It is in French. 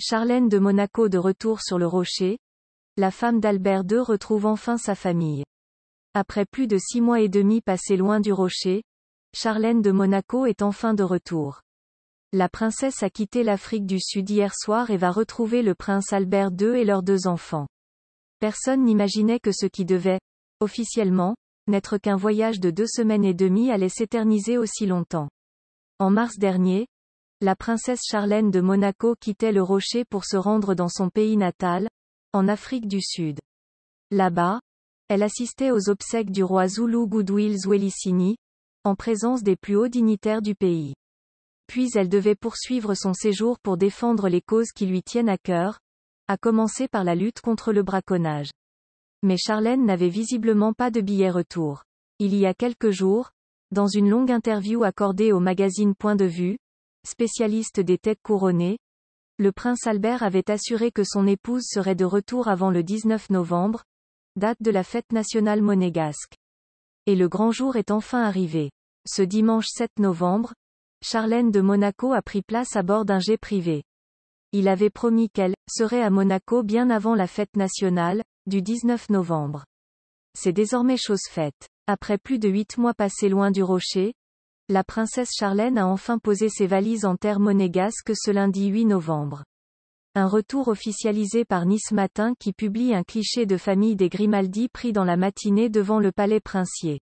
Charlène de Monaco de retour sur le rocher, la femme d'Albert II retrouve enfin sa famille. Après plus de six mois et demi passés loin du rocher, Charlène de Monaco est enfin de retour. La princesse a quitté l'Afrique du Sud hier soir et va retrouver le prince Albert II et leurs deux enfants. Personne n'imaginait que ce qui devait, officiellement, n'être qu'un voyage de deux semaines et demie allait s'éterniser aussi longtemps. En mars dernier, la princesse Charlène de Monaco quittait le rocher pour se rendre dans son pays natal, en Afrique du Sud. Là-bas, elle assistait aux obsèques du roi Zulu Goodwill Zwelithini, en présence des plus hauts dignitaires du pays. Puis elle devait poursuivre son séjour pour défendre les causes qui lui tiennent à cœur, à commencer par la lutte contre le braconnage. Mais Charlène n'avait visiblement pas de billet retour. Il y a quelques jours, dans une longue interview accordée au magazine Point de vue, spécialiste des têtes couronnées, le prince Albert avait assuré que son épouse serait de retour avant le 19 novembre, date de la fête nationale monégasque. Et le grand jour est enfin arrivé. Ce dimanche 7 novembre, Charlène de Monaco a pris place à bord d'un jet privé. Il avait promis qu'elle serait à Monaco bien avant la fête nationale, du 19 novembre. C'est désormais chose faite. Après plus de huit mois passés loin du rocher, la princesse Charlène a enfin posé ses valises en terre monégasque ce lundi 8 novembre. Un retour officialisé par Nice Matin qui publie un cliché de famille des Grimaldi pris dans la matinée devant le palais princier.